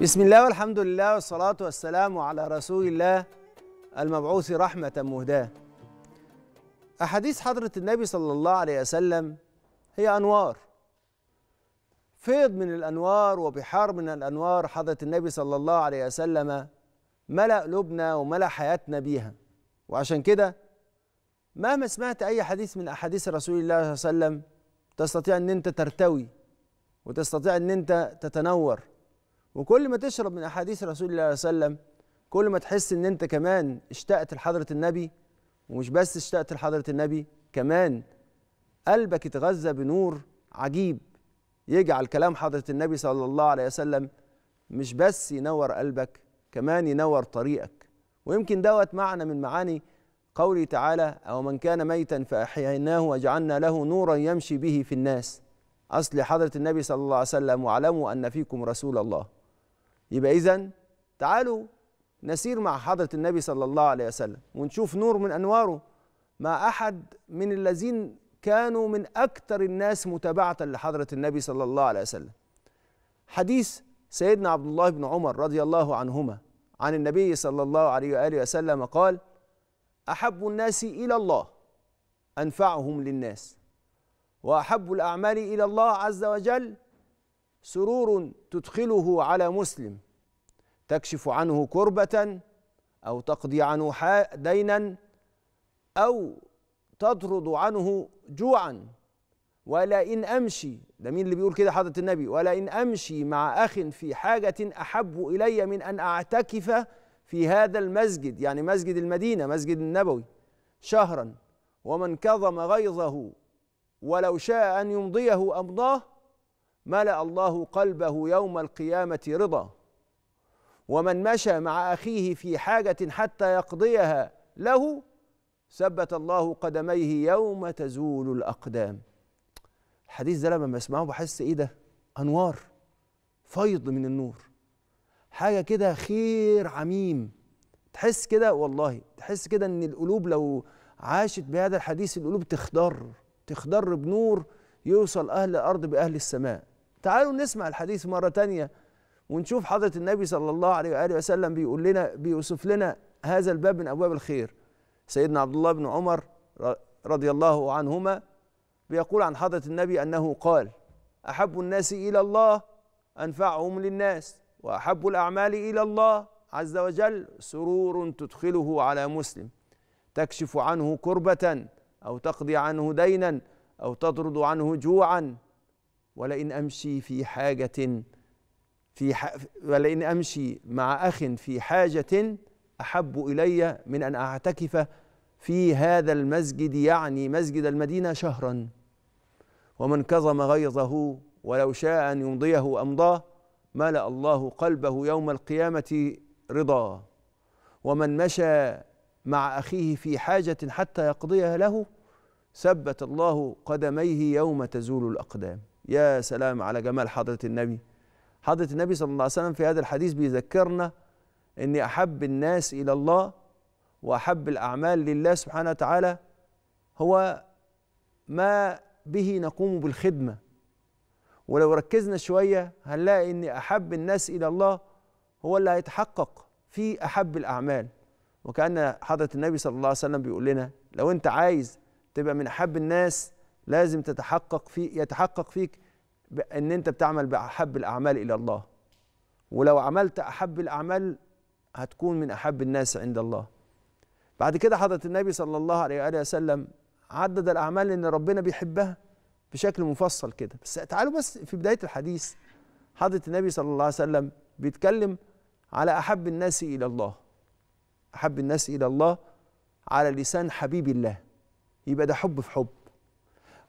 بسم الله والحمد لله والصلاة والسلام على رسول الله المبعوث رحمة مهداة أحاديث حضرة النبي صلى الله عليه وسلم هي أنوار فيض من الأنوار وبحار من الأنوار حضرة النبي صلى الله عليه وسلم ملأ قلوبنا وملأ حياتنا بيها وعشان كده مهما سمعت أي حديث من أحاديث رسول الله صلى الله عليه وسلم تستطيع أن أنت ترتوي وتستطيع أن أنت تتنور وكل ما تشرب من احاديث رسول الله صلى الله عليه وسلم كل ما تحس ان انت كمان اشتقت لحضره النبي ومش بس اشتقت لحضره النبي كمان قلبك يتغذى بنور عجيب يجعل كلام حضره النبي صلى الله عليه وسلم مش بس ينور قلبك كمان ينور طريقك ويمكن دوت معنى من معاني قوله تعالى او من كان ميتا فاحييناه وجعلنا له نورا يمشي به في الناس اصل حضره النبي صلى الله عليه وسلم واعلموا ان فيكم رسول الله يبقى إذا تعالوا نسير مع حضرة النبي صلى الله عليه وسلم ونشوف نور من أنواره مع أحد من الذين كانوا من أكثر الناس متابعة لحضرة النبي صلى الله عليه وسلم حديث سيدنا عبد الله بن عمر رضي الله عنهما عن النبي صلى الله عليه وآله وسلم قال أحب الناس إلى الله أنفعهم للناس وأحب الأعمال إلى الله عز وجل سرور تدخله على مسلم تكشف عنه كربة أو تقضي عنه دينا أو تطرد عنه جوعا إن أمشي ده مين اللي بيقول كده حضرة النبي إن أمشي مع أخ في حاجة أحب إلي من أن أعتكف في هذا المسجد يعني مسجد المدينة مسجد النبوي شهرا ومن كظم غيظه ولو شاء أن يمضيه أمضاه ملا الله قلبه يوم القيامه رضا ومن مشى مع اخيه في حاجه حتى يقضيها له ثبت الله قدميه يوم تزول الاقدام الحديث ده لما بسمعه بحس ايه ده انوار فيض من النور حاجه كده خير عميم تحس كده والله تحس كده ان القلوب لو عاشت بهذا الحديث القلوب تخضر تخضر بنور يوصل اهل الارض باهل السماء تعالوا نسمع الحديث مرة تانية ونشوف حضرة النبي صلى الله عليه وآله وسلم بيقول لنا بيوصف لنا هذا الباب من أبواب الخير سيدنا عبد الله بن عمر رضي الله عنهما بيقول عن حضرة النبي أنه قال أحب الناس إلى الله أنفعهم للناس وأحب الأعمال إلى الله عز وجل سرور تدخله على مسلم تكشف عنه كربة أو تقضي عنه دينا أو تطرد عنه جوعا ولئن أمشي في حاجة في ح... ولئن أمشي مع أخ في حاجة أحب إلي من أن أعتكف في هذا المسجد يعني مسجد المدينة شهرا ومن كظم غيظه ولو شاء أن يمضيه أمضاه ملأ الله قلبه يوم القيامة رضا ومن مشى مع أخيه في حاجة حتى يقضيها له ثبت الله قدميه يوم تزول الأقدام يا سلام على جمال حضرة النبي حضرة النبي صلى الله عليه وسلم في هذا الحديث بيذكرنا أن أحب الناس إلى الله وأحب الأعمال لله سبحانه وتعالى هو ما به نقوم بالخدمة ولو ركزنا شوية هنلاقي أن أحب الناس إلى الله هو اللي هيتحقق في أحب الأعمال وكأن حضرة النبي صلى الله عليه وسلم بيقول لنا لو أنت عايز تبقى من أحب الناس لازم تتحقق في يتحقق فيك ان انت بتعمل باحب الاعمال الى الله ولو عملت احب الاعمال هتكون من احب الناس عند الله بعد كده حضره النبي صلى الله عليه واله وسلم عدد الاعمال ان ربنا بيحبها بشكل مفصل كده بس تعالوا بس في بدايه الحديث حضره النبي صلى الله عليه وسلم بيتكلم على احب الناس الى الله احب الناس الى الله على لسان حبيب الله يبقى ده حب في حب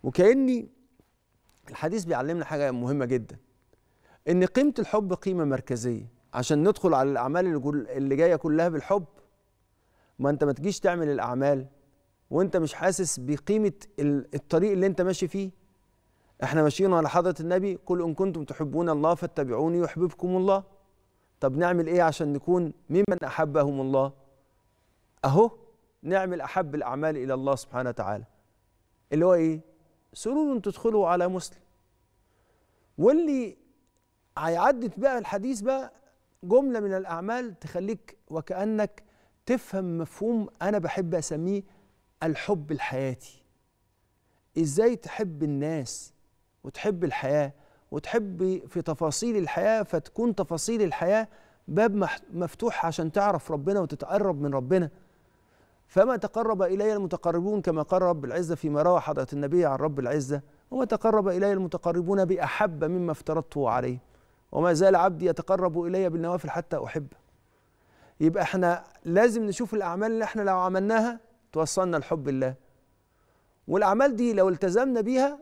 وكأني الحديث بيعلمنا حاجة مهمة جدا إن قيمة الحب قيمة مركزية عشان ندخل على الأعمال اللي جاية كلها بالحب ما أنت ما تجيش تعمل الأعمال وأنت مش حاسس بقيمة الطريق اللي أنت ماشي فيه احنا ماشيين على حضرة النبي قل إن كنتم تحبون الله فاتبعوني يحببكم الله طب نعمل إيه عشان نكون ممن أحبهم الله أهو نعمل أحب الأعمال إلى الله سبحانه وتعالى اللي هو إيه سرور تدخله على مسلم واللي هيعدت بقى الحديث بقى جملة من الأعمال تخليك وكأنك تفهم مفهوم أنا بحب أسميه الحب الحياتي إزاي تحب الناس وتحب الحياة وتحب في تفاصيل الحياة فتكون تفاصيل الحياة باب مفتوح عشان تعرف ربنا وتتقرب من ربنا فما تقرب إلي المتقربون كما قال رب العزة فيما روى حضرة النبي عن رب العزة وما تقرب إلي المتقربون بأحب مما افترضته عليه وما زال عبدي يتقرب إلي بالنوافل حتى أحبه يبقى احنا لازم نشوف الأعمال اللي احنا لو عملناها توصلنا لحب الله والأعمال دي لو التزمنا بيها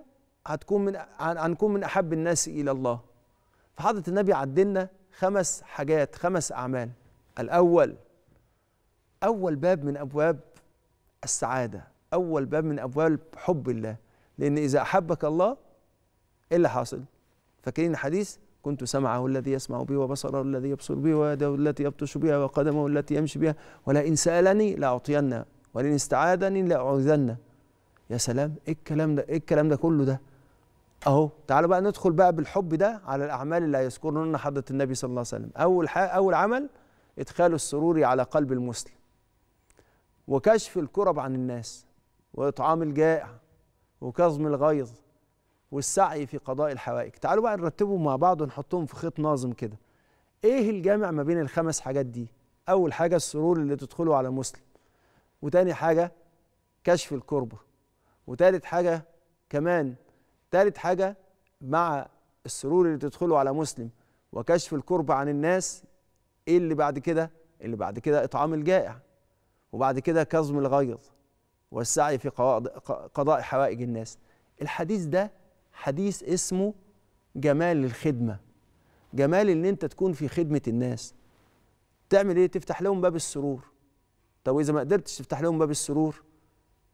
هتكون من هنكون من أحب الناس إلى الله فحضرة النبي عدلنا خمس حاجات خمس أعمال الأول أول باب من أبواب السعادة أول باب من أبواب حب الله لأن إذا أحبك الله إيه اللي حاصل؟ فاكرين الحديث كنت سمعه الذي يسمع به وبصره الذي يبصر به ويده التي يبطش بها وقدمه التي يمشي بها ولئن سألني لأعطينه ولئن استعاذني لأعوذنه يا سلام إيه الكلام ده إيه الكلام ده كله ده أهو تعالوا بقى ندخل بقى بالحب ده على الأعمال اللي هيذكرنا حضرة النبي صلى الله عليه وسلم أول حاجة أول عمل إدخال السرور على قلب المسلم وكشف الكرب عن الناس وإطعام الجائع وكظم الغيظ والسعي في قضاء الحوائج تعالوا بقى نرتبهم مع بعض ونحطهم في خيط ناظم كده ايه الجامع ما بين الخمس حاجات دي اول حاجه السرور اللي تدخله على مسلم وتاني حاجه كشف الكربه وتالت حاجه كمان تالت حاجه مع السرور اللي تدخله على مسلم وكشف الكربه عن الناس ايه اللي بعد كده اللي بعد كده اطعام الجائع وبعد كده كظم الغيظ والسعي في قضاء حوائج الناس الحديث ده حديث اسمه جمال الخدمة جمال ان انت تكون في خدمة الناس تعمل ايه تفتح لهم باب السرور طب واذا ما قدرتش تفتح لهم باب السرور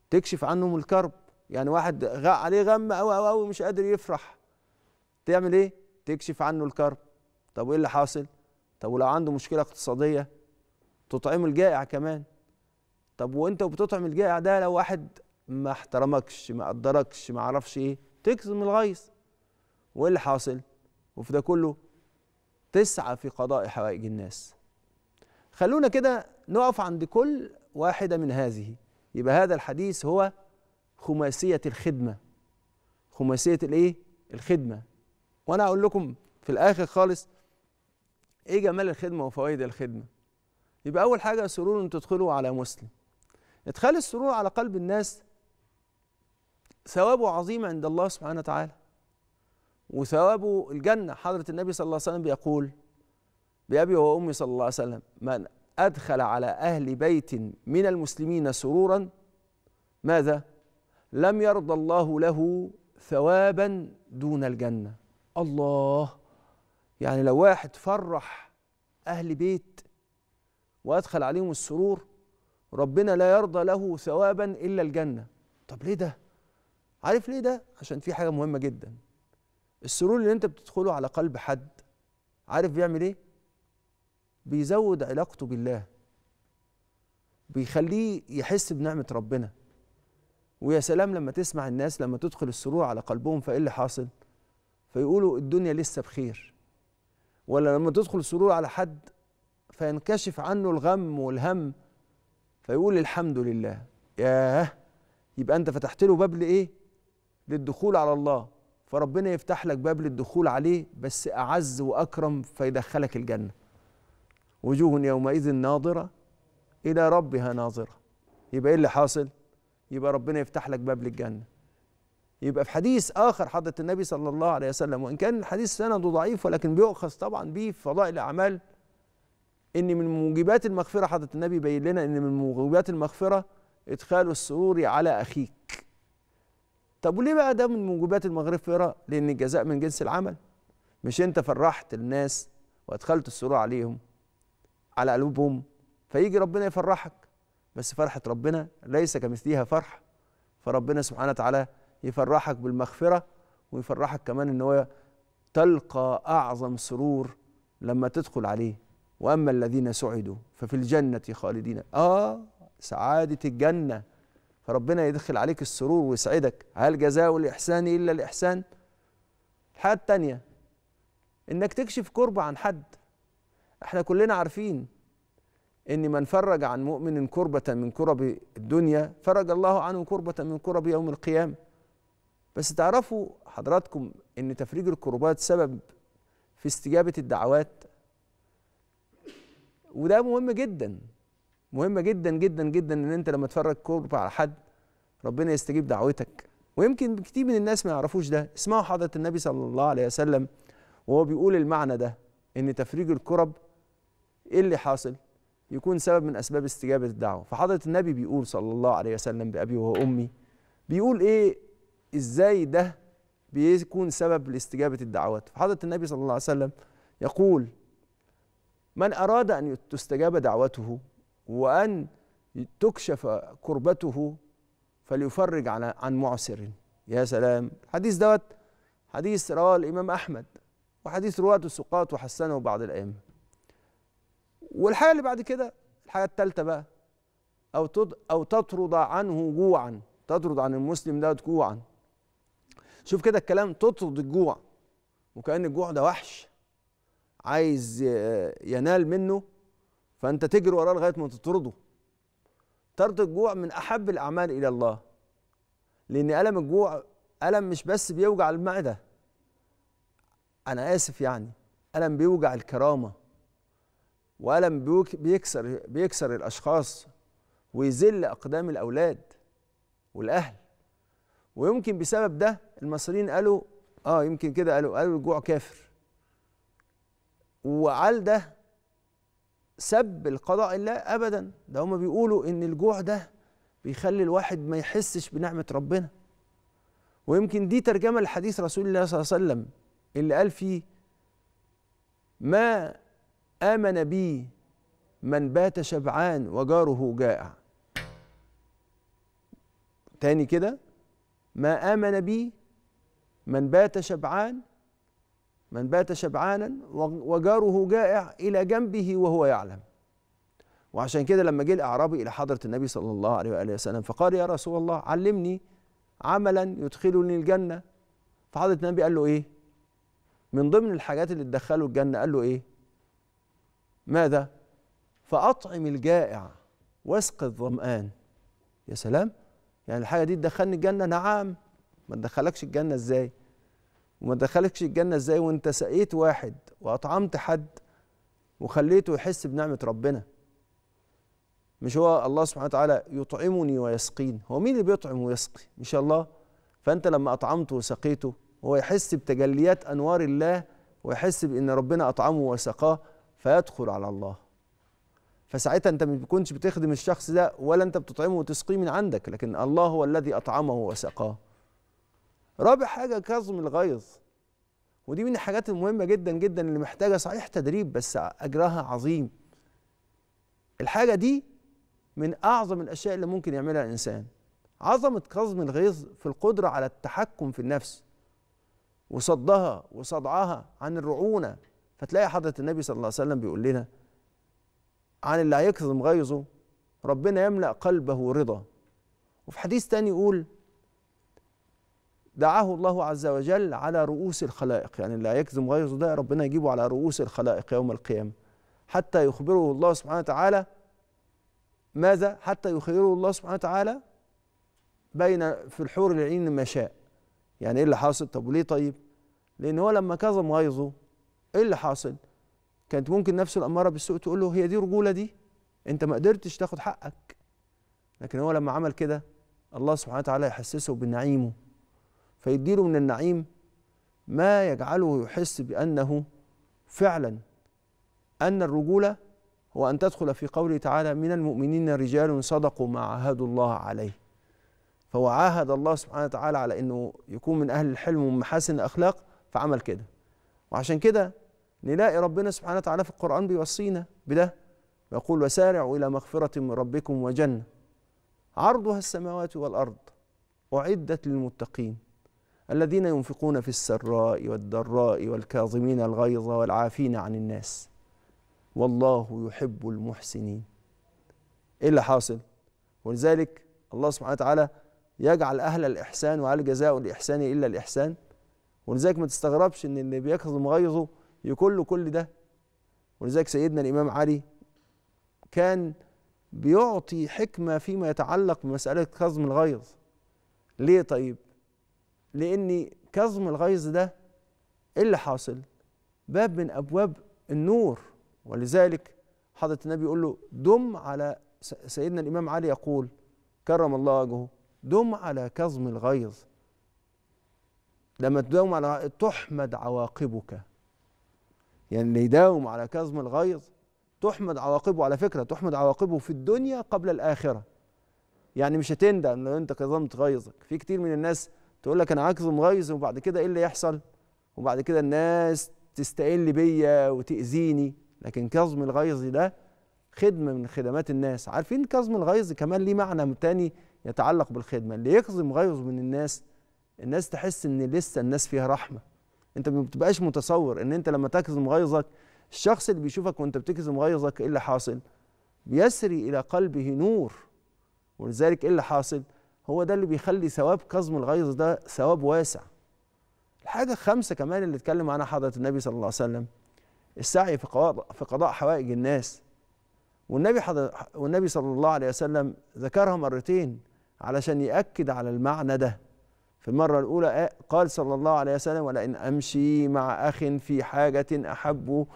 تكشف عنهم الكرب يعني واحد غا عليه غم او او او مش قادر يفرح تعمل ايه تكشف عنه الكرب طب وايه اللي حاصل طب ولو عنده مشكلة اقتصادية تطعمه الجائع كمان طب وانت وبتطعم الجائع ده لو واحد ما احترمكش ما قدركش ما عرفش ايه تكظم الغيظ وايه اللي حاصل وفي ده كله تسعى في قضاء حوائج الناس خلونا كده نقف عند كل واحده من هذه يبقى هذا الحديث هو خماسيه الخدمه خماسيه الايه الخدمه وانا هقول لكم في الاخر خالص ايه جمال الخدمه وفوائد الخدمه يبقى اول حاجه سرور ان تدخلوا على مسلم ادخال السرور على قلب الناس ثوابه عظيم عند الله سبحانه وتعالى وثوابه الجنة حضرة النبي صلى الله عليه وسلم بيقول بأبي وأمي صلى الله عليه وسلم من أدخل على أهل بيت من المسلمين سرورا ماذا؟ لم يرضى الله له ثوابا دون الجنة الله يعني لو واحد فرح أهل بيت وأدخل عليهم السرور ربنا لا يرضى له ثوابا الا الجنه طب ليه ده عارف ليه ده عشان في حاجه مهمه جدا السرور اللي انت بتدخله على قلب حد عارف بيعمل ايه بيزود علاقته بالله بيخليه يحس بنعمه ربنا ويا سلام لما تسمع الناس لما تدخل السرور على قلبهم فايه اللي حاصل فيقولوا الدنيا لسه بخير ولا لما تدخل السرور على حد فينكشف عنه الغم والهم فيقول الحمد لله ياه يبقى انت فتحت له باب لايه للدخول على الله فربنا يفتح لك باب للدخول عليه بس اعز واكرم فيدخلك الجنه وجوه يومئذ ناظره الى ربها ناظره يبقى ايه اللي حاصل يبقى ربنا يفتح لك باب للجنه يبقى في حديث اخر حضره النبي صلى الله عليه وسلم وان كان الحديث سنده ضعيف ولكن بيؤخذ طبعا به في فضائل الاعمال ان من موجبات المغفره حضره النبي بين لنا ان من موجبات المغفره ادخال السرور على اخيك طب وليه بقى ده من موجبات المغفره لان الجزاء من جنس العمل مش انت فرحت الناس وادخلت السرور عليهم على قلوبهم فيجي ربنا يفرحك بس فرحه ربنا ليس كمثلها فرحه فربنا سبحانه وتعالى يفرحك بالمغفره ويفرحك كمان ان هو تلقى اعظم سرور لما تدخل عليه واما الذين سعدوا ففي الجنه خالدين اه سعاده الجنه فربنا يدخل عليك السرور ويسعدك هل جزاء الاحسان الا الاحسان الحاجه الثانيه انك تكشف كرب عن حد احنا كلنا عارفين ان من فرج عن مؤمن كربه من كرب الدنيا فرج الله عنه كربه من كرب يوم القيامه بس تعرفوا حضراتكم ان تفريج الكربات سبب في استجابه الدعوات وده مهم جدا مهم جدا جدا جدا ان انت لما تفرج كرب على حد ربنا يستجيب دعوتك ويمكن كتير من الناس ما يعرفوش ده اسمعوا حضرة النبي صلى الله عليه وسلم وهو بيقول المعنى ده ان تفريج الكرب ايه اللي حاصل يكون سبب من اسباب استجابة الدعوة فحضرة النبي بيقول صلى الله عليه وسلم بأبي وأمي بيقول ايه ازاي ده بيكون سبب لاستجابة الدعوات فحضرة النبي صلى الله عليه وسلم يقول من أراد أن تستجاب دعوته وأن تكشف كربته فليفرج عن عن معسر يا سلام الحديث دوت حديث رواه الإمام أحمد وحديث رواة السقاط وحسنه بعض الأئمة والحاجة اللي بعد كده الحاجة الثالثة بقى أو أو تطرد عنه جوعا تطرد عن المسلم دوت جوعا شوف كده الكلام تطرد الجوع وكأن الجوع ده وحش عايز آه، ينال منه فانت تجري وراه لغايه ما تطرده طرد الجوع من احب الاعمال الى الله لان الم الجوع الم مش بس بيوجع المعده انا اسف يعني الم بيوجع الكرامه والم بيكسر بيكسر الاشخاص ويذل اقدام الاولاد والاهل ويمكن بسبب ده المصريين قالوا اه يمكن كده قالوا قالوا الجوع كافر وعال ده سب القضاء الله ابدا ده هما بيقولوا ان الجوع ده بيخلي الواحد ما يحسش بنعمه ربنا ويمكن دي ترجمه لحديث رسول الله صلى الله عليه وسلم اللي قال فيه ما امن بي من بات شبعان وجاره جائع تاني كده ما امن بي من بات شبعان من بات شبعانا وجاره جائع إلى جنبه وهو يعلم وعشان كده لما جه الأعرابي إلى حضرة النبي صلى الله عليه وآله وسلم فقال يا رسول الله علمني عملا يدخلني الجنة فحضرة النبي قال له إيه من ضمن الحاجات اللي تدخله الجنة قال له إيه ماذا فأطعم الجائع واسق الظمآن يا سلام يعني الحاجة دي تدخلني الجنة نعم ما تدخلكش الجنة إزاي وما دخلكش الجنه ازاي وانت سقيت واحد واطعمت حد وخليته يحس بنعمه ربنا مش هو الله سبحانه وتعالى يطعمني ويسقين هو مين اللي بيطعم ويسقي مش الله فانت لما اطعمته وسقيته هو يحس بتجليات انوار الله ويحس بان ربنا اطعمه وسقاه فيدخل على الله فساعتها انت ما بتكونش بتخدم الشخص ده ولا انت بتطعمه وتسقيه من عندك لكن الله هو الذي اطعمه وسقاه رابع حاجه كظم الغيظ ودي من الحاجات المهمه جدا جدا اللي محتاجه صحيح تدريب بس اجرها عظيم الحاجه دي من اعظم الاشياء اللي ممكن يعملها الانسان عظمه كظم الغيظ في القدره على التحكم في النفس وصدها وصدعها عن الرعونه فتلاقي حضره النبي صلى الله عليه وسلم بيقول لنا عن اللي هيكظم غيظه ربنا يملا قلبه رضا وفي حديث تاني يقول دعاه الله عز وجل على رؤوس الخلائق يعني اللي هيكذب غيظه ده ربنا يجيبه على رؤوس الخلائق يوم القيامة حتى يخبره الله سبحانه وتعالى ماذا حتى يخيره الله سبحانه وتعالى بين في الحور العين ما شاء يعني ايه اللي حاصل طب وليه طيب لان هو لما كظم غيظه ايه اللي حاصل كانت ممكن نفسه الاماره بالسوء تقول له هي دي رجوله دي انت ما قدرتش تاخد حقك لكن هو لما عمل كده الله سبحانه وتعالى يحسسه بنعيمه فيديله من النعيم ما يجعله يحس بأنه فعلا أن الرجولة هو أن تدخل في قوله تعالى من المؤمنين رجال صدقوا ما عاهدوا الله عليه فهو عاهد الله سبحانه وتعالى على أنه يكون من أهل الحلم ومن محاسن الأخلاق فعمل كده وعشان كده نلاقي ربنا سبحانه وتعالى في القرآن بيوصينا بده ويقول وسارعوا إلى مغفرة من ربكم وجنة عرضها السماوات والأرض أعدت للمتقين الذين ينفقون في السراء والضراء والكاظمين الغيظ والعافين عن الناس والله يحب المحسنين ايه اللي حاصل ولذلك الله سبحانه وتعالى يجعل اهل الاحسان وعلى جزاء الاحسان الا الاحسان ولذلك ما تستغربش ان اللي بيكظم غيظه يكل له كل ده ولذلك سيدنا الامام علي كان بيعطي حكمه فيما يتعلق بمساله كظم الغيظ ليه طيب لأن كظم الغيظ ده إيه اللي حاصل؟ باب من أبواب النور ولذلك حضرة النبي يقول له دم على سيدنا الإمام علي يقول كرم الله وجهه دم على كظم الغيظ لما تداوم على تحمد عواقبك يعني اللي يداوم على كظم الغيظ تحمد عواقبه على فكرة تحمد عواقبه في الدنيا قبل الآخرة يعني مش هتندم لو أنت كظمت غيظك في كتير من الناس تقول لك انا هكظم غيظ وبعد كده ايه اللي يحصل وبعد كده الناس تستقل بيا وتاذيني لكن كظم الغيظ ده خدمه من خدمات الناس عارفين كظم الغيظ كمان ليه معنى تاني يتعلق بالخدمه اللي يكظم غيظ من الناس الناس تحس ان لسه الناس فيها رحمه انت ما بتبقاش متصور ان انت لما تكظم غيظك الشخص اللي بيشوفك وانت بتكظم غيظك ايه اللي حاصل بيسري الى قلبه نور ولذلك ايه اللي حاصل هو ده اللي بيخلي ثواب كظم الغيظ ده ثواب واسع الحاجة الخامسة كمان اللي اتكلم عنها حضرة النبي صلى الله عليه وسلم السعي في قضاء في قضاء حوائج الناس والنبي والنبي صلى الله عليه وسلم ذكرها مرتين علشان يأكد على المعنى ده في المرة الأولى قال صلى الله عليه وسلم ولئن أمشي مع أخ في حاجة أحب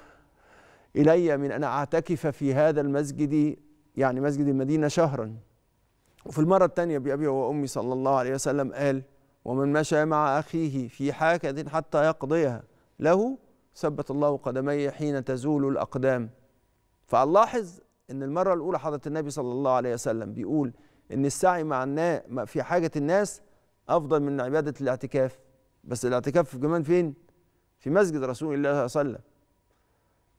إلي من أن أعتكف في هذا المسجد يعني مسجد المدينة شهرا وفي المرة الثانية بأبي وأمي صلى الله عليه وسلم قال ومن مشى مع أخيه في حاكة حتى يقضيها له ثبت الله قدمي حين تزول الأقدام فألاحظ أن المرة الأولى حضرة النبي صلى الله عليه وسلم بيقول أن السعي مع الناس في حاجة الناس أفضل من عبادة الاعتكاف بس الاعتكاف في كمان فين؟ في مسجد رسول الله صلى الله عليه وسلم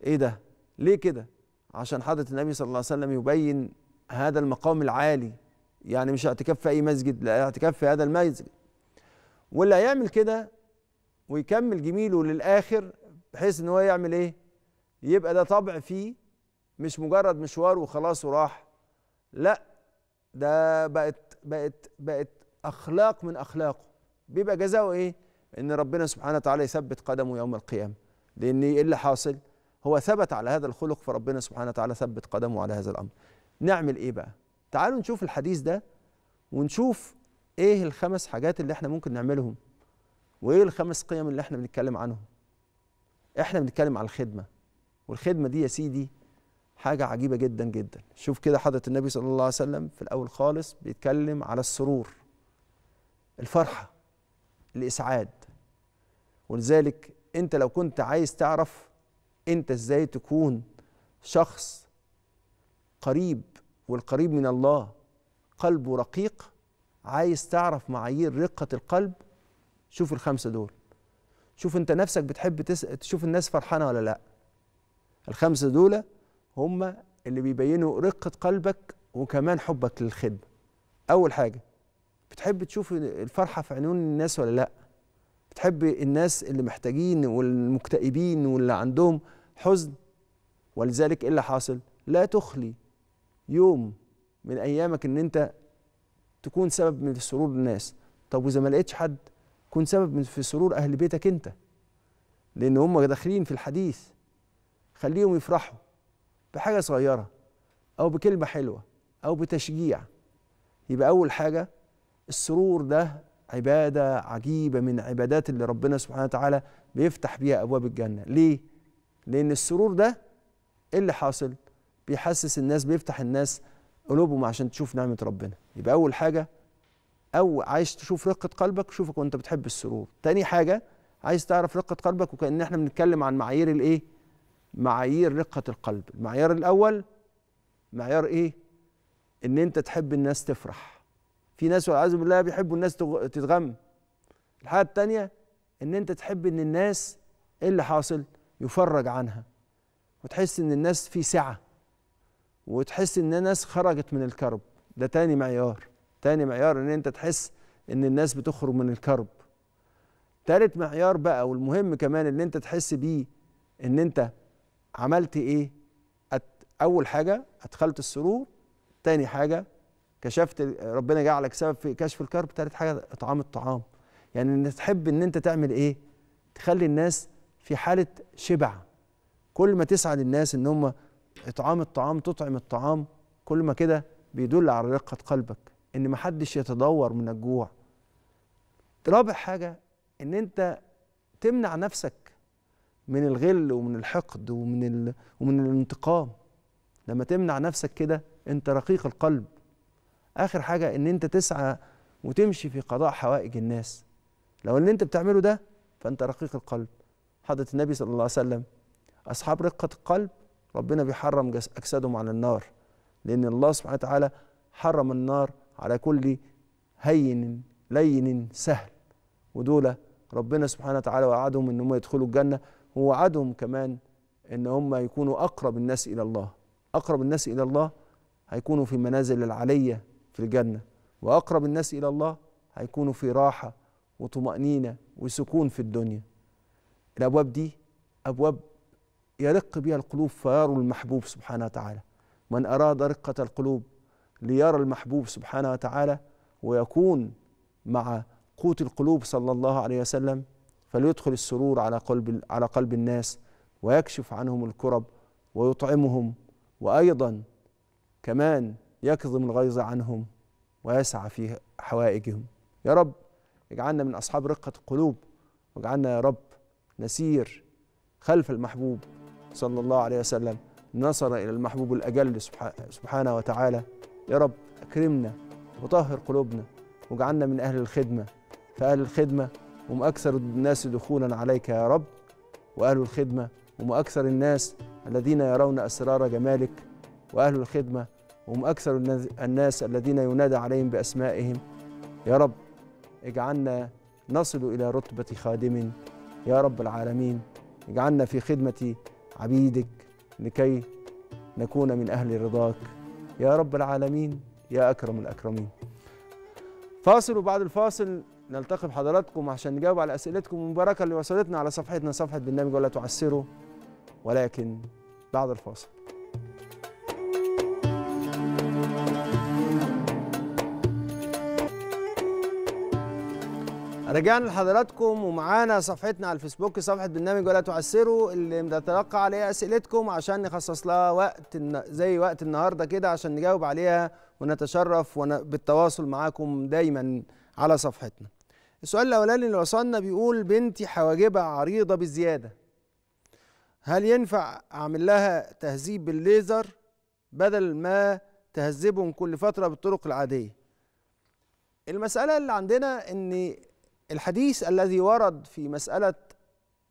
إيه ده؟ ليه كده؟ عشان حضرة النبي صلى الله عليه وسلم يبين هذا المقام العالي يعني مش اعتكاف في اي مسجد لا اعتكاف في هذا المسجد واللي هيعمل كده ويكمل جميله للاخر بحيث ان هو يعمل ايه يبقى ده طبع فيه مش مجرد مشوار وخلاص وراح لا ده بقت بقت بقت اخلاق من اخلاقه بيبقى جزاؤه ايه ان ربنا سبحانه وتعالى يثبت قدمه يوم القيامه لان ايه اللي حاصل هو ثبت على هذا الخلق فربنا سبحانه وتعالى ثبت قدمه على هذا الامر نعمل ايه بقى تعالوا نشوف الحديث ده ونشوف ايه الخمس حاجات اللي احنا ممكن نعملهم وايه الخمس قيم اللي احنا بنتكلم عنهم احنا بنتكلم على الخدمه والخدمه دي يا سيدي حاجه عجيبه جدا جدا شوف كده حضره النبي صلى الله عليه وسلم في الاول خالص بيتكلم على السرور الفرحه الاسعاد ولذلك انت لو كنت عايز تعرف انت ازاي تكون شخص قريب والقريب من الله قلبه رقيق عايز تعرف معايير رقة القلب شوف الخمسة دول شوف انت نفسك بتحب تس... تشوف الناس فرحانة ولا لا الخمسة دول هم اللي بيبينوا رقة قلبك وكمان حبك للخدمة أول حاجة بتحب تشوف الفرحة في عيون الناس ولا لأ بتحب الناس اللي محتاجين والمكتئبين واللي عندهم حزن ولذلك إيه اللي حاصل لا تخلي يوم من ايامك ان انت تكون سبب من سرور الناس طب واذا ما لقيتش حد كن سبب من في سرور اهل بيتك انت لان هم داخلين في الحديث خليهم يفرحوا بحاجه صغيره او بكلمه حلوه او بتشجيع يبقى اول حاجه السرور ده عباده عجيبه من عبادات اللي ربنا سبحانه وتعالى بيفتح بيها ابواب الجنه ليه لان السرور ده إيه اللي حاصل بيحسس الناس بيفتح الناس قلوبهم عشان تشوف نعمه ربنا يبقى اول حاجه او عايز تشوف رقه قلبك شوفك وانت بتحب السرور تاني حاجه عايز تعرف رقه قلبك وكان احنا بنتكلم عن معايير الايه معايير رقه القلب المعيار الاول معيار ايه ان انت تحب الناس تفرح في ناس والعياذ بالله بيحبوا الناس تتغم الحاجه الثانيه ان انت تحب ان الناس ايه اللي حاصل يفرج عنها وتحس ان الناس في سعه وتحس ان الناس خرجت من الكرب ده تاني معيار تاني معيار ان انت تحس ان الناس بتخرج من الكرب تالت معيار بقى والمهم كمان ان انت تحس بيه ان انت عملت ايه أت اول حاجه ادخلت السرور تاني حاجه كشفت ربنا جعلك سبب في كشف الكرب تالت حاجه اطعام الطعام يعني ان تحب ان انت تعمل ايه تخلي الناس في حاله شبع كل ما تسعى للناس ان هم اطعام الطعام تطعم الطعام كل ما كده بيدل على رقه قلبك ان محدش يتدور من الجوع رابع حاجه ان انت تمنع نفسك من الغل ومن الحقد ومن ال... ومن الانتقام لما تمنع نفسك كده انت رقيق القلب اخر حاجه ان انت تسعى وتمشي في قضاء حوائج الناس لو اللي انت بتعمله ده فانت رقيق القلب حضره النبي صلى الله عليه وسلم اصحاب رقه القلب ربنا بيحرم أجسادهم على النار لأن الله سبحانه وتعالى حرم النار على كل هين لين سهل ودول ربنا سبحانه وتعالى وعدهم ان هم يدخلوا الجنه ووعدهم كمان ان هم يكونوا اقرب الناس الى الله اقرب الناس الى الله هيكونوا في منازل العليه في الجنه واقرب الناس الى الله هيكونوا في راحه وطمانينه وسكون في الدنيا الابواب دي ابواب يرق بها القلوب فيرى المحبوب سبحانه وتعالى من أراد رقة القلوب ليرى المحبوب سبحانه وتعالى ويكون مع قوت القلوب صلى الله عليه وسلم فليدخل السرور على قلب على قلب الناس ويكشف عنهم الكرب ويطعمهم وأيضا كمان يكظم الغيظ عنهم ويسعى في حوائجهم يا رب اجعلنا من أصحاب رقة القلوب واجعلنا يا رب نسير خلف المحبوب صلى الله عليه وسلم نصر إلى المحبوب الأجل سبحانه وتعالى يا رب أكرمنا وطهر قلوبنا واجعلنا من أهل الخدمة فأهل الخدمة هم أكثر الناس دخولا عليك يا رب وأهل الخدمة هم أكثر الناس الذين يرون أسرار جمالك وأهل الخدمة هم أكثر الناس الذين ينادى عليهم بأسمائهم يا رب اجعلنا نصل إلى رتبة خادم يا رب العالمين اجعلنا في خدمة عبيدك لكي نكون من أهل رضاك يا رب العالمين يا أكرم الأكرمين فاصل وبعد الفاصل نلتقي بحضراتكم عشان نجاوب على أسئلتكم المباركة اللي وصلتنا على صفحتنا صفحة برنامج ولا تعسروا ولكن بعد الفاصل رجعنا لحضراتكم ومعانا صفحتنا على الفيسبوك صفحه برنامج ولا تعسروا اللي بنتلقى عليها اسئلتكم عشان نخصص لها وقت زي وقت النهارده كده عشان نجاوب عليها ونتشرف بالتواصل معاكم دايما على صفحتنا. السؤال الاولاني اللي وصلنا بيقول بنتي حواجبها عريضه بزياده. هل ينفع اعمل لها تهذيب بالليزر بدل ما تهذبهم كل فتره بالطرق العاديه؟ المسألة اللي عندنا إن الحديث الذي ورد في مسألة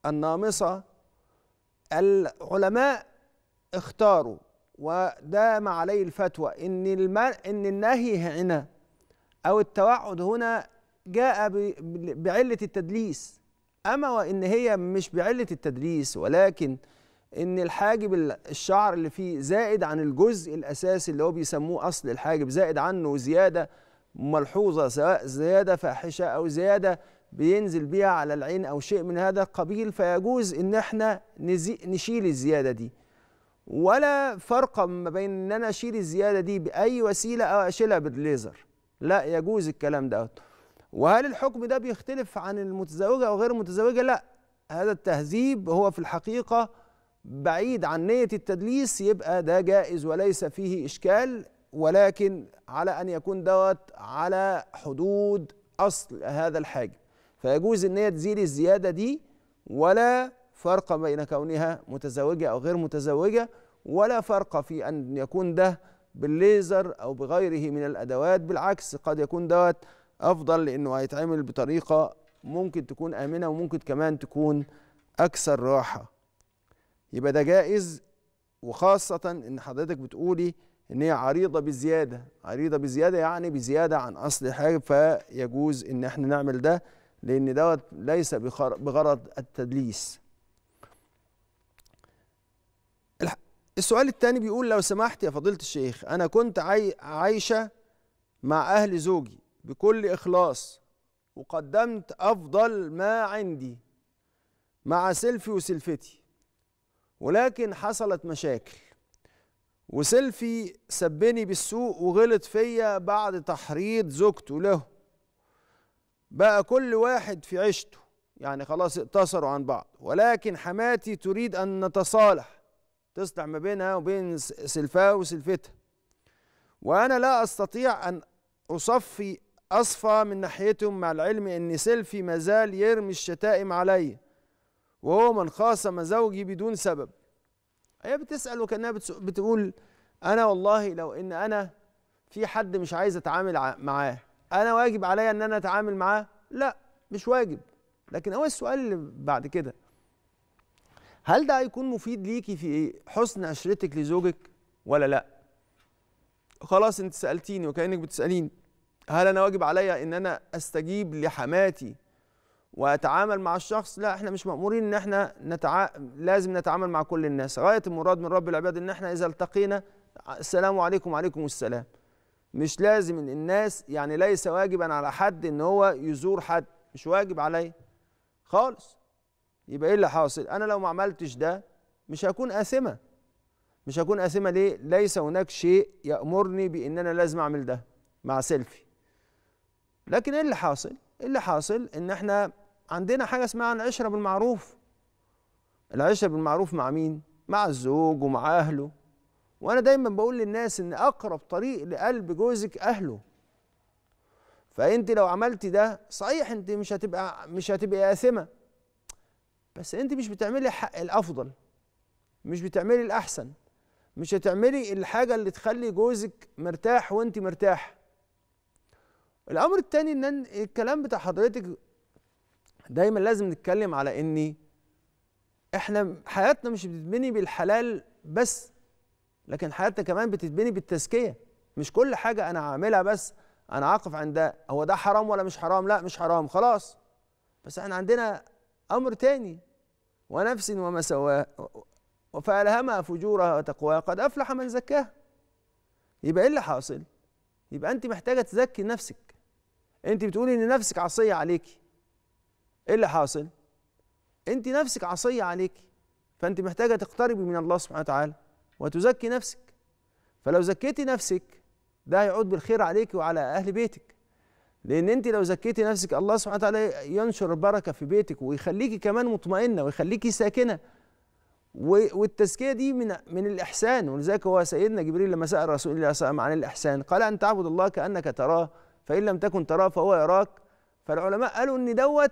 النامصة العلماء اختاروا ودام عليه الفتوى ان المر... ان النهي هنا او التوعد هنا جاء ب... بعله التدليس اما وان هي مش بعله التدليس ولكن ان الحاجب الشعر اللي فيه زائد عن الجزء الاساسي اللي هو بيسموه اصل الحاجب زائد عنه زياده ملحوظة سواء زيادة فاحشة أو زيادة بينزل بيها على العين أو شيء من هذا القبيل فيجوز إن احنا نشيل الزيادة دي ولا فرق ما بين إن أنا أشيل الزيادة دي بأي وسيلة أو أشيلها بالليزر لا يجوز الكلام ده وهل الحكم ده بيختلف عن المتزوجة أو غير المتزوجة؟ لا هذا التهذيب هو في الحقيقة بعيد عن نية التدليس يبقى ده جائز وليس فيه إشكال ولكن على ان يكون دوت على حدود اصل هذا الحاجب فيجوز ان هي تزيد الزياده دي ولا فرق بين كونها متزوجه او غير متزوجه ولا فرق في ان يكون ده بالليزر او بغيره من الادوات بالعكس قد يكون دوت افضل لانه هيتعمل بطريقه ممكن تكون امنه وممكن كمان تكون اكثر راحه يبقى ده جائز وخاصه ان حضرتك بتقولي ان هي عريضه بزياده عريضه بزياده يعني بزياده عن اصل حاجه فيجوز ان احنا نعمل ده لان دوت ليس بغرض التدليس السؤال الثاني بيقول لو سمحت يا فضيله الشيخ انا كنت عايشه مع اهل زوجي بكل اخلاص وقدمت افضل ما عندي مع سلفي وسلفتي ولكن حصلت مشاكل وسيلفي سبني بالسوق وغلط فيا بعد تحريض زوجته له بقى كل واحد في عيشته يعني خلاص اقتصروا عن بعض ولكن حماتي تريد أن نتصالح تصلح ما بينها وبين سلفاه وسلفتها وأنا لا أستطيع أن أصفي أصفى من ناحيتهم مع العلم أن سيلفي مازال يرمي الشتائم علي وهو من خاصم زوجي بدون سبب هي بتسأل وكأنها بتقول أنا والله لو إن أنا في حد مش عايز أتعامل معاه أنا واجب عليا إن أنا أتعامل معاه؟ لا مش واجب لكن هو السؤال اللي بعد كده هل ده هيكون مفيد ليكي في حسن عشرتك لزوجك ولا لا؟ خلاص أنت سألتيني وكأنك بتسأليني هل أنا واجب عليا إن أنا أستجيب لحماتي واتعامل مع الشخص لا احنا مش مامورين ان احنا نتع... لازم نتعامل مع كل الناس غايه المراد من رب العباد ان احنا اذا التقينا السلام عليكم وعليكم السلام مش لازم ان الناس يعني ليس واجبا على حد ان هو يزور حد مش واجب عليه خالص يبقى ايه اللي حاصل انا لو ما عملتش ده مش هكون اثمه مش هكون اثمه ليه ليس هناك شيء يامرني بان انا لازم اعمل ده مع سيلفي لكن ايه اللي حاصل إيه اللي حاصل ان احنا عندنا حاجه اسمها العشره بالمعروف العشره بالمعروف مع مين مع الزوج ومع اهله وانا دايما بقول للناس ان اقرب طريق لقلب جوزك اهله فانت لو عملتي ده صحيح انت مش هتبقى مش هتبقي قاسمه بس انت مش بتعملي حق الافضل مش بتعملي الاحسن مش هتعملي الحاجه اللي تخلي جوزك مرتاح وانت مرتاح الامر التاني ان الكلام بتاع حضرتك دايما لازم نتكلم على ان احنا حياتنا مش بتتبني بالحلال بس لكن حياتنا كمان بتتبني بالتزكيه مش كل حاجه انا هعملها بس انا عاقف عند هو ده حرام ولا مش حرام لا مش حرام خلاص بس احنا عندنا امر تاني ونفس وما سواها وفالهمها فجورها وتقواها قد أفلح من زكاها يبقى إيه اللي حاصل؟ يبقى أنت محتاجة تزكي نفسك أنت بتقولي إن نفسك عصية عليكي ايه اللي حاصل انت نفسك عصيه عليك فانت محتاجه تقتربي من الله سبحانه وتعالى وتزكي نفسك فلو زكيتي نفسك ده هيعود بالخير عليك وعلى اهل بيتك لان انت لو زكيتي نفسك الله سبحانه وتعالى ينشر البركه في بيتك ويخليكي كمان مطمئنه ويخليكي ساكنه والتزكيه دي من من الاحسان ولذلك هو سيدنا جبريل لما سال رسول الله صلى الله عليه وسلم عن الاحسان قال ان تعبد الله كانك تراه فان لم تكن تراه فهو يراك فالعلماء قالوا ان دوت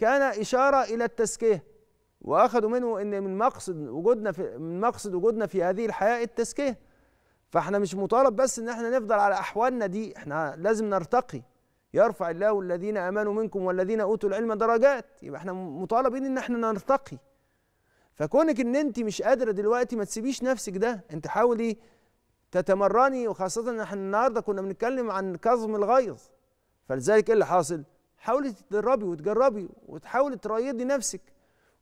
كان إشارة إلى التزكية وأخذوا منه إن من مقصد وجودنا في من مقصد وجودنا في هذه الحياة التزكية فإحنا مش مطالب بس إن إحنا نفضل على أحوالنا دي إحنا لازم نرتقي يرفع الله الذين امنوا منكم والذين اوتوا العلم درجات يبقى احنا مطالبين ان احنا نرتقي فكونك ان انت مش قادره دلوقتي ما تسيبيش نفسك ده انت حاولي تتمرني وخاصه ان احنا النهارده كنا بنتكلم عن كظم الغيظ فلذلك ايه اللي حاصل حاولي تتدربي وتجربي وتحاولي تريضي نفسك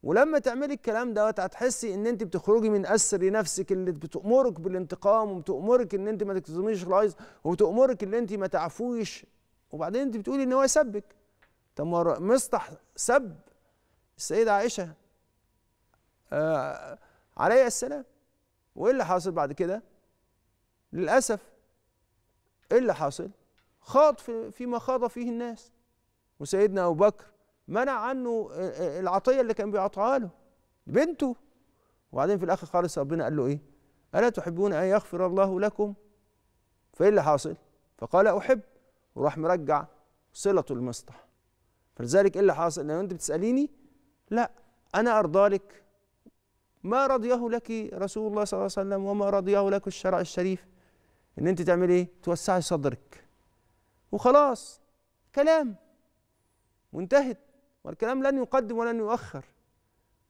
ولما تعملي الكلام دوت هتحسي ان انت بتخرجي من اسر نفسك اللي بتامرك بالانتقام وبتامرك ان انت ما تكتظميش الغيظ وبتامرك ان انت ما تعفويش وبعدين انت بتقولي ان هو سبك طب مصطح سب السيده عائشه آه عليها السلام وايه اللي حاصل بعد كده للاسف ايه اللي حاصل خاض في فيما خاض فيه الناس وسيدنا أبو بكر منع عنه العطية اللي كان بيعطيها له بنته وبعدين في الآخر خالص ربنا قال له إيه ألا تحبون أن يغفر الله لكم فإيه اللي حاصل فقال أحب وراح مرجع صلة المسطح فلذلك إيه اللي حاصل لو أنت بتسأليني لا أنا أرضى لك ما رضيه لك رسول الله صلى الله عليه وسلم وما رضيه لك الشرع الشريف ان انت تعملي ايه توسعي صدرك وخلاص كلام وانتهت والكلام لن يقدم ولن يؤخر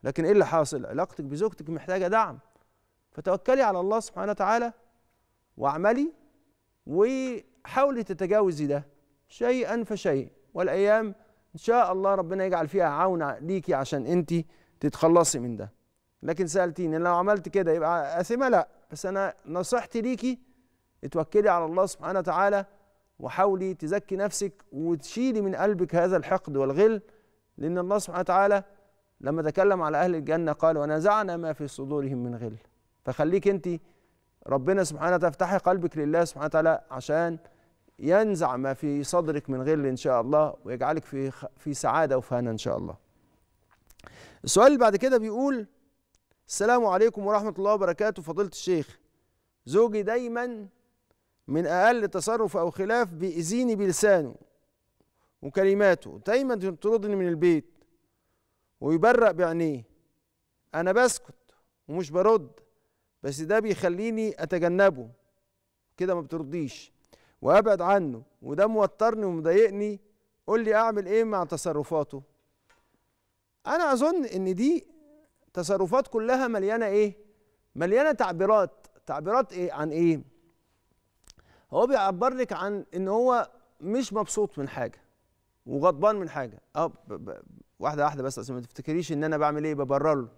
لكن ايه اللي حاصل علاقتك بزوجتك محتاجه دعم فتوكلي على الله سبحانه وتعالى واعملي وحاولي تتجاوزي ده شيئا فشيء والايام ان شاء الله ربنا يجعل فيها عون ليكي عشان انت تتخلصي من ده لكن سالتيني لو عملت كده يبقى اثمه لا بس انا نصيحتي ليكي اتوكلي على الله سبحانه وتعالى وحاولي تزكي نفسك وتشيلي من قلبك هذا الحقد والغل لأن الله سبحانه وتعالى لما تكلم على أهل الجنة قال ونزعنا ما في صدورهم من غل فخليك أنت ربنا سبحانه وتعالى افتحي قلبك لله سبحانه وتعالى عشان ينزع ما في صدرك من غل إن شاء الله ويجعلك في في سعادة وفهنا إن شاء الله. السؤال اللي بعد كده بيقول السلام عليكم ورحمة الله وبركاته فضيلة الشيخ زوجي دايما من أقل تصرف أو خلاف بيأذيني بلسانه وكلماته دايما تطردني من البيت ويبرق بعينيه أنا بسكت ومش برد بس ده بيخليني أتجنبه كده ما بترضيش وأبعد عنه وده موترني ومضايقني قول لي أعمل إيه مع تصرفاته أنا أظن إن دي تصرفات كلها مليانة إيه؟ مليانة تعبيرات تعبيرات إيه عن إيه؟ هو بيعبر لك عن ان هو مش مبسوط من حاجه وغضبان من حاجه اه واحده واحده بس عشان ما تفتكريش ان انا بعمل ايه ببرر له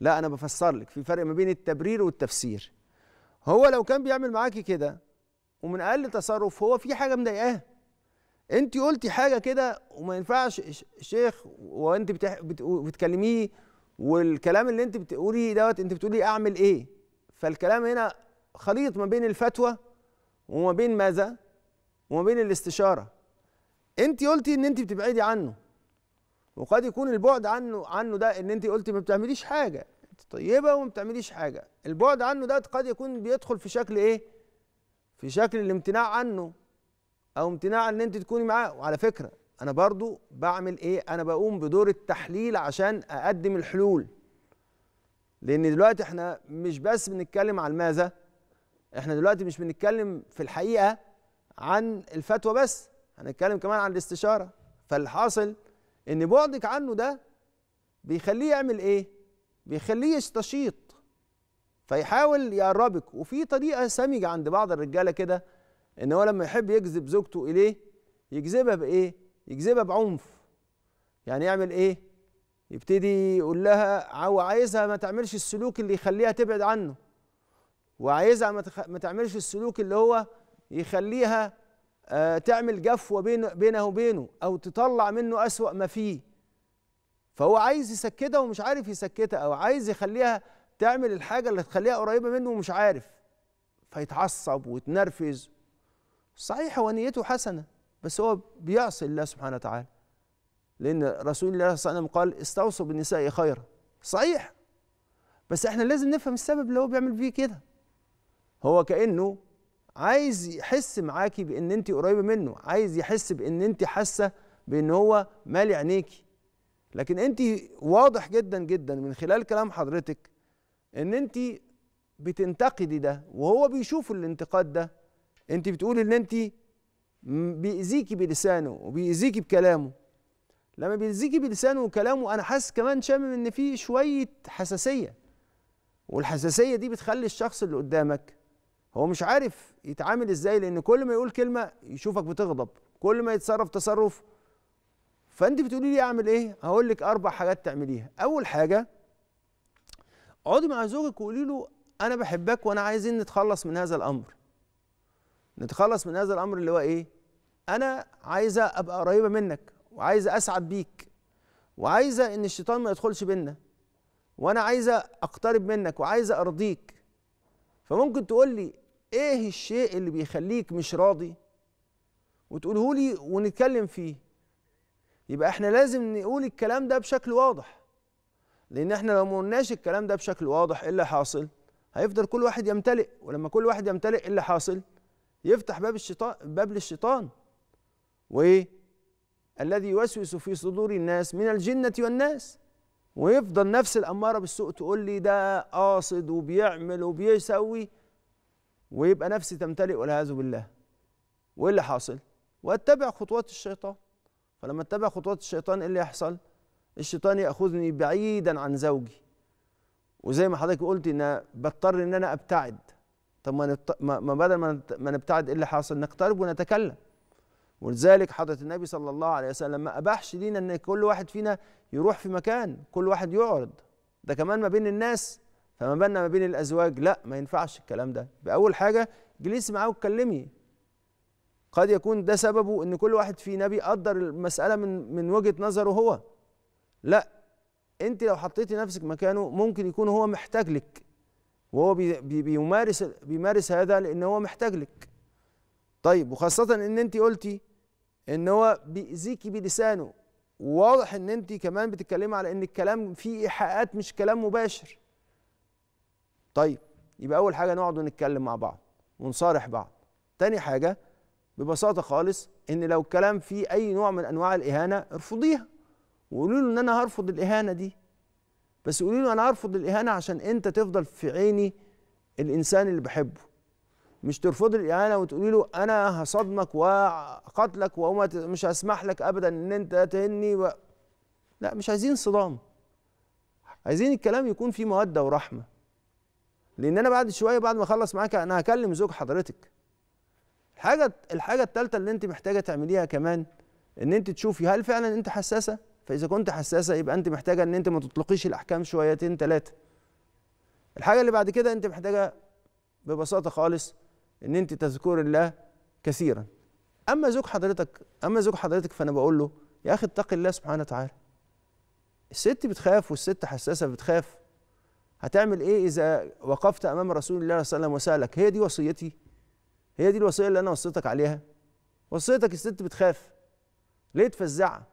لا انا بفسر لك في فرق ما بين التبرير والتفسير هو لو كان بيعمل معاكي كده ومن اقل تصرف هو في حاجه مضايقاه انت قلتي حاجه كده وما ينفعش شيخ وانت بتكلميه والكلام اللي انت بتقوليه دوت انت بتقولي اعمل ايه فالكلام هنا خليط ما بين الفتوى وما بين ماذا وما بين الاستشاره انت قلتي ان انت بتبعدي عنه وقد يكون البعد عنه عنه ده ان انت قلتي ما بتعمليش حاجه انت طيبه وما بتعمليش حاجه البعد عنه ده قد يكون بيدخل في شكل ايه في شكل الامتناع عنه او امتناع ان انت تكوني معاه وعلى فكره انا برضو بعمل ايه انا بقوم بدور التحليل عشان اقدم الحلول لان دلوقتي احنا مش بس بنتكلم عن ماذا احنا دلوقتي مش بنتكلم في الحقيقه عن الفتوى بس هنتكلم كمان عن الاستشاره فالحاصل ان بعدك عنه ده بيخليه يعمل ايه بيخليه يستشيط فيحاول يقربك وفي طريقه سمجه عند بعض الرجاله كده ان هو لما يحب يجذب زوجته اليه يجذبها بايه يجذبها بعنف يعني يعمل ايه يبتدي يقول لها عايزها ما تعملش السلوك اللي يخليها تبعد عنه وعايزها ما تعملش السلوك اللي هو يخليها آه، تعمل جفوه بينه وبينه او تطلع منه اسوا ما فيه فهو عايز يسكتها ومش عارف يسكتها او عايز يخليها تعمل الحاجه اللي تخليها قريبه منه ومش عارف فيتعصب ويتنرفز صحيح هو نيته حسنه بس هو بيعصي الله سبحانه وتعالى لان رسول الله صلى الله عليه وسلم قال استوصوا بالنساء خيرا صحيح بس احنا لازم نفهم السبب اللي هو بيعمل فيه كده هو كانه عايز يحس معاكي بان انت قريبه منه عايز يحس بان انت حاسه بان هو مالي عينيكي لكن انت واضح جدا جدا من خلال كلام حضرتك ان انت بتنتقدي ده وهو بيشوف الانتقاد ده انت بتقولي ان انت بيأذيكي بلسانه وبيأذيكي بكلامه لما بيأذيكي بلسانه وكلامه انا حاسس كمان شامم ان في شويه حساسيه والحساسيه دي بتخلي الشخص اللي قدامك هو مش عارف يتعامل ازاي لان كل ما يقول كلمه يشوفك بتغضب كل ما يتصرف تصرف فانت بتقولي لي اعمل ايه هقول لك اربع حاجات تعمليها اول حاجه اقعدي مع زوجك وقولي له انا بحبك وانا عايزين نتخلص من هذا الامر نتخلص من هذا الامر اللي هو ايه انا عايزه ابقى قريبه منك وعايزه اسعد بيك وعايزه ان الشيطان ما يدخلش بينا وانا عايزه اقترب منك وعايزه ارضيك فممكن تقول لي ايه الشيء اللي بيخليك مش راضي وتقوله لي ونتكلم فيه يبقى احنا لازم نقول الكلام ده بشكل واضح لان احنا لو ما قلناش الكلام ده بشكل واضح ايه اللي حاصل هيفضل كل واحد يمتلئ ولما كل واحد يمتلئ ايه اللي حاصل يفتح باب الشيطان باب للشيطان وايه الذي يوسوس في صدور الناس من الجنه والناس ويفضل نفس الاماره بالسوء تقول لي ده قاصد وبيعمل وبيسوي ويبقى نفسي تمتلئ والعياذ بالله وايه اللي حاصل واتبع خطوات الشيطان فلما اتبع خطوات الشيطان ايه اللي يحصل الشيطان ياخذني بعيدا عن زوجي وزي ما حضرتك قلت ان بضطر ان انا ابتعد طب ما ما بدل ما, ما نبتعد ايه اللي حاصل نقترب ونتكلم ولذلك حضره النبي صلى الله عليه وسلم ما اباحش لينا ان كل واحد فينا يروح في مكان كل واحد يعرض ده كمان ما بين الناس فما بالنا ما بين الازواج لا ما ينفعش الكلام ده باول حاجه جلسي معاه واتكلمي قد يكون ده سببه ان كل واحد فينا بيقدر المساله من من وجهه نظره هو لا انت لو حطيتي نفسك مكانه ممكن يكون هو محتاج لك وهو بيمارس بيمارس هذا لان هو محتاج لك طيب وخاصه ان انت قلتي ان هو بيأذيكي بلسانه وواضح ان انت كمان بتتكلمي على ان الكلام فيه ايحاءات مش كلام مباشر طيب يبقى اول حاجه نقعد ونتكلم مع بعض ونصارح بعض تاني حاجه ببساطه خالص ان لو الكلام فيه اي نوع من انواع الاهانه ارفضيها وقولوا له ان انا هرفض الاهانه دي بس قولي له انا هرفض الاهانه عشان انت تفضل في عيني الانسان اللي بحبه مش ترفض الاهانه وتقولي له انا هصدمك وقتلك وما مش هسمح لك ابدا ان انت تهني و... لا مش عايزين صدام عايزين الكلام يكون فيه موده ورحمه لان انا بعد شويه بعد ما اخلص معاك انا هكلم زوج حضرتك الحاجه الحاجه الثالثه اللي انت محتاجه تعمليها كمان ان انت تشوفي هل فعلا انت حساسه فاذا كنت حساسه يبقى انت محتاجه ان انت ما تطلقيش الاحكام شويتين ثلاثه الحاجه اللي بعد كده انت محتاجه ببساطه خالص ان انت تذكر الله كثيرا اما زوج حضرتك اما زوج حضرتك فانا بقول له يا اخي اتقي الله سبحانه وتعالى الست بتخاف والست حساسه بتخاف هتعمل ايه اذا وقفت امام رسول الله صلى الله عليه وسلم وسالك هي دي وصيتي هي دي الوصيه اللي انا وصيتك عليها وصيتك الست بتخاف ليه تفزعها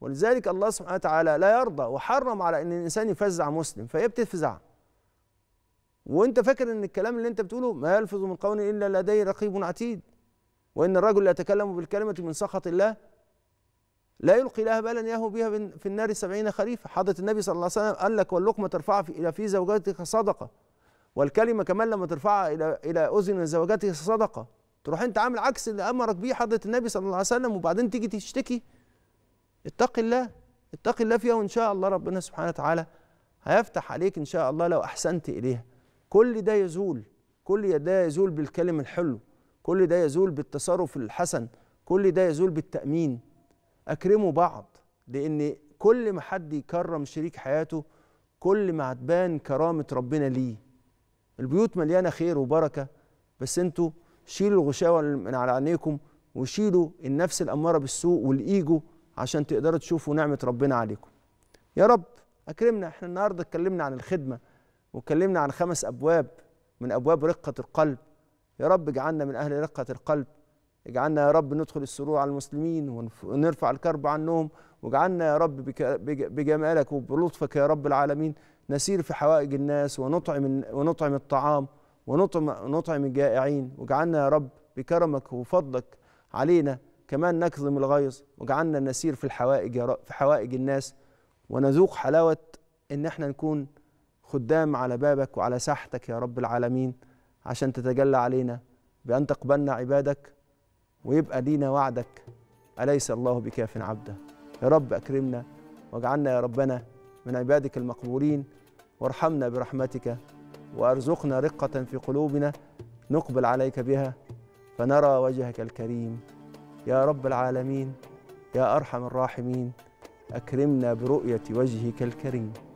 ولذلك الله سبحانه وتعالى لا يرضى وحرم على ان الانسان يفزع مسلم فهي بتفزع وانت فاكر ان الكلام اللي انت بتقوله ما يلفظ من قول الا لديه رقيب عتيد وان الرجل لا يتكلم بالكلمه من سخط الله لا يلقي لها بالا يهو بها في النار سبعين خريفا حضرة النبي صلى الله عليه وسلم قال لك واللقمة ترفعها إلى في زوجتك صدقة والكلمة كمان لما ترفعها إلى إلى أذن زوجتك صدقة تروح أنت عامل عكس اللي أمرك به حضرة النبي صلى الله عليه وسلم وبعدين تيجي تشتكي اتق الله اتق الله فيها وإن شاء الله ربنا سبحانه وتعالى هيفتح عليك إن شاء الله لو أحسنت إليها كل ده يزول كل ده يزول بالكلم الحلو كل ده يزول بالتصرف الحسن كل ده يزول بالتأمين اكرموا بعض لان كل ما حد يكرم شريك حياته كل ما هتبان كرامه ربنا ليه البيوت مليانه خير وبركه بس انتوا شيلوا الغشاوه من على عينيكم وشيلوا النفس الاماره بالسوء والايجو عشان تقدروا تشوفوا نعمه ربنا عليكم يا رب اكرمنا احنا النهارده اتكلمنا عن الخدمه واتكلمنا عن خمس ابواب من ابواب رقه القلب يا رب اجعلنا من اهل رقه القلب اجعلنا يا رب ندخل السرور على المسلمين ونرفع الكرب عنهم واجعلنا يا رب بجمالك وبلطفك يا رب العالمين نسير في حوائج الناس ونطعم ونطعم الطعام ونطعم نطعم الجائعين واجعلنا يا رب بكرمك وفضلك علينا كمان نكظم الغيظ واجعلنا نسير في الحوائج يا رب في حوائج الناس ونذوق حلاوه ان احنا نكون خدام على بابك وعلى ساحتك يا رب العالمين عشان تتجلى علينا بان تقبلنا عبادك ويبقى لينا وعدك أليس الله بكاف عبده يا رب أكرمنا واجعلنا يا ربنا من عبادك المقبولين وارحمنا برحمتك وارزقنا رقة في قلوبنا نقبل عليك بها فنرى وجهك الكريم يا رب العالمين يا أرحم الراحمين أكرمنا برؤية وجهك الكريم